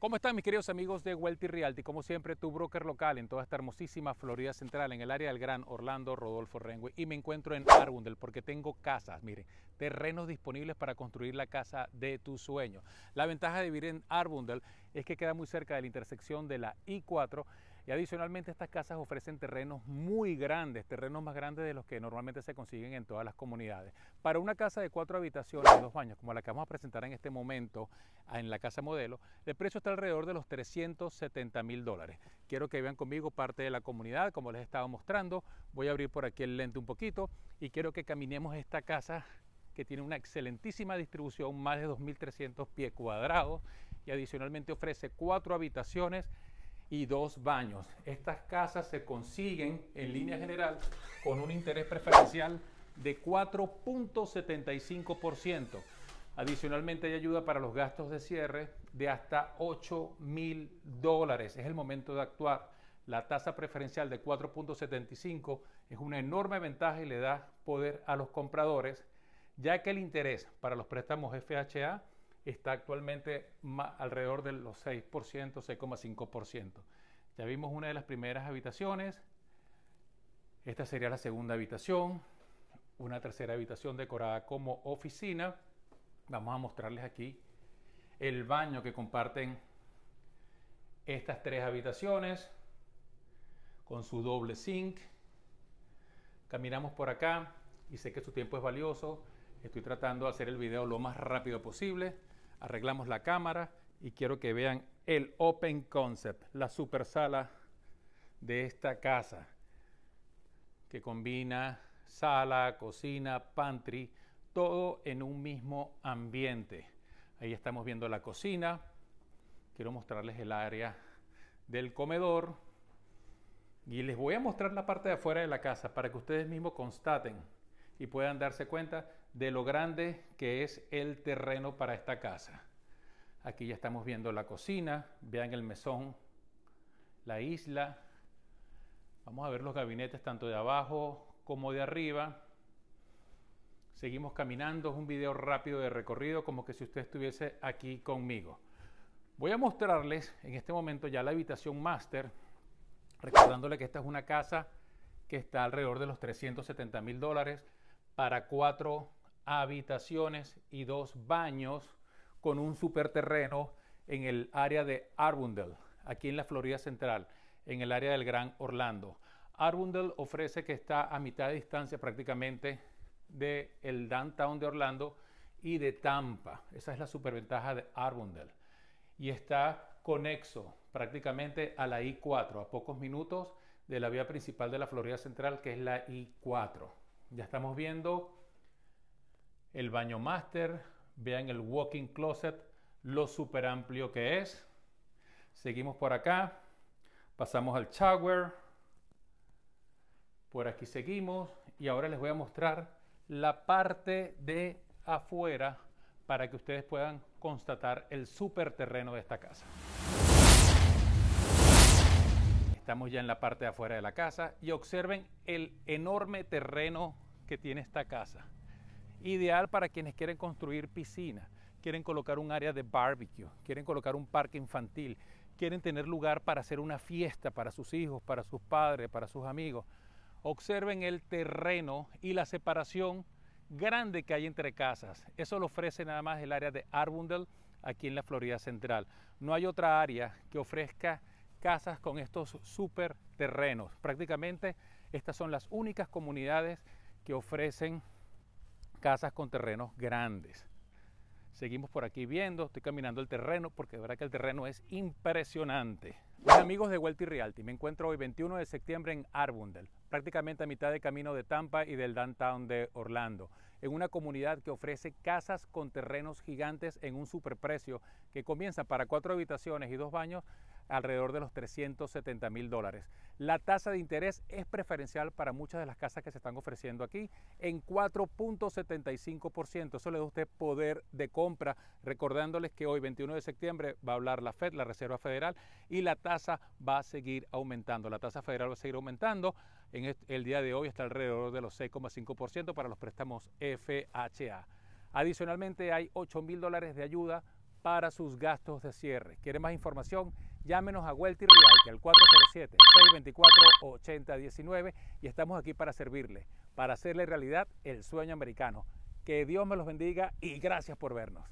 ¿Cómo están mis queridos amigos de Welty Realty? Como siempre, tu broker local en toda esta hermosísima Florida Central, en el área del Gran Orlando Rodolfo Rengue. Y me encuentro en Arbundel porque tengo casas, miren, terrenos disponibles para construir la casa de tu sueño. La ventaja de vivir en Arbundel es que queda muy cerca de la intersección de la I4 y adicionalmente estas casas ofrecen terrenos muy grandes, terrenos más grandes de los que normalmente se consiguen en todas las comunidades. Para una casa de cuatro habitaciones, dos baños, como la que vamos a presentar en este momento en la casa modelo, el precio está alrededor de los 370 mil dólares. Quiero que vean conmigo parte de la comunidad, como les estaba mostrando. Voy a abrir por aquí el lente un poquito y quiero que caminemos esta casa que tiene una excelentísima distribución, más de 2.300 pies cuadrados y adicionalmente ofrece cuatro habitaciones y dos baños. Estas casas se consiguen en línea general con un interés preferencial de 4.75%. Adicionalmente hay ayuda para los gastos de cierre de hasta 8 mil dólares. Es el momento de actuar. La tasa preferencial de 4.75 es una enorme ventaja y le da poder a los compradores, ya que el interés para los préstamos FHA está actualmente alrededor de los 6%, 6,5%. Ya vimos una de las primeras habitaciones, esta sería la segunda habitación, una tercera habitación decorada como oficina. Vamos a mostrarles aquí el baño que comparten estas tres habitaciones con su doble sink. Caminamos por acá y sé que su tiempo es valioso. Estoy tratando de hacer el video lo más rápido posible. Arreglamos la cámara y quiero que vean el Open Concept, la super sala de esta casa, que combina sala, cocina, pantry, todo en un mismo ambiente. Ahí estamos viendo la cocina. Quiero mostrarles el área del comedor. Y les voy a mostrar la parte de afuera de la casa para que ustedes mismos constaten y puedan darse cuenta de lo grande que es el terreno para esta casa. Aquí ya estamos viendo la cocina, vean el mesón, la isla. Vamos a ver los gabinetes tanto de abajo como de arriba. Seguimos caminando, es un video rápido de recorrido como que si usted estuviese aquí conmigo. Voy a mostrarles en este momento ya la habitación máster, recordándole que esta es una casa que está alrededor de los 370 mil dólares para cuatro habitaciones y dos baños con un superterreno en el área de Arundel, aquí en la Florida Central, en el área del Gran Orlando. Arbundel ofrece que está a mitad de distancia prácticamente de el downtown de Orlando y de Tampa. Esa es la superventaja de Arundel Y está conexo prácticamente a la I4, a pocos minutos de la vía principal de la Florida Central, que es la I4. Ya estamos viendo el baño master, vean el walking closet, lo súper amplio que es. Seguimos por acá, pasamos al shower, por aquí seguimos y ahora les voy a mostrar la parte de afuera para que ustedes puedan constatar el súper terreno de esta casa. Estamos ya en la parte de afuera de la casa y observen el enorme terreno que tiene esta casa. Ideal para quienes quieren construir piscina quieren colocar un área de barbecue, quieren colocar un parque infantil, quieren tener lugar para hacer una fiesta para sus hijos, para sus padres, para sus amigos. Observen el terreno y la separación grande que hay entre casas. Eso lo ofrece nada más el área de Arbundel aquí en la Florida Central. No hay otra área que ofrezca casas con estos super terrenos. Prácticamente estas son las únicas comunidades que ofrecen casas con terrenos grandes. Seguimos por aquí viendo, estoy caminando el terreno porque de verdad que el terreno es impresionante. Hola amigos de Welty Realty, me encuentro hoy 21 de septiembre en Arbundel, prácticamente a mitad de camino de Tampa y del downtown de Orlando, en una comunidad que ofrece casas con terrenos gigantes en un superprecio que comienza para cuatro habitaciones y dos baños alrededor de los 370 mil dólares. La tasa de interés es preferencial para muchas de las casas que se están ofreciendo aquí en 4.75%. Eso le da usted poder de compra. Recordándoles que hoy, 21 de septiembre, va a hablar la Fed, la Reserva Federal, y la tasa va a seguir aumentando. La tasa federal va a seguir aumentando. En el día de hoy está alrededor de los 6,5% para los préstamos FHA. Adicionalmente hay 8 mil dólares de ayuda para sus gastos de cierre. ¿Quiere más información? Llámenos a Welty que al 407-624-8019 y estamos aquí para servirle, para hacerle realidad el sueño americano. Que Dios me los bendiga y gracias por vernos.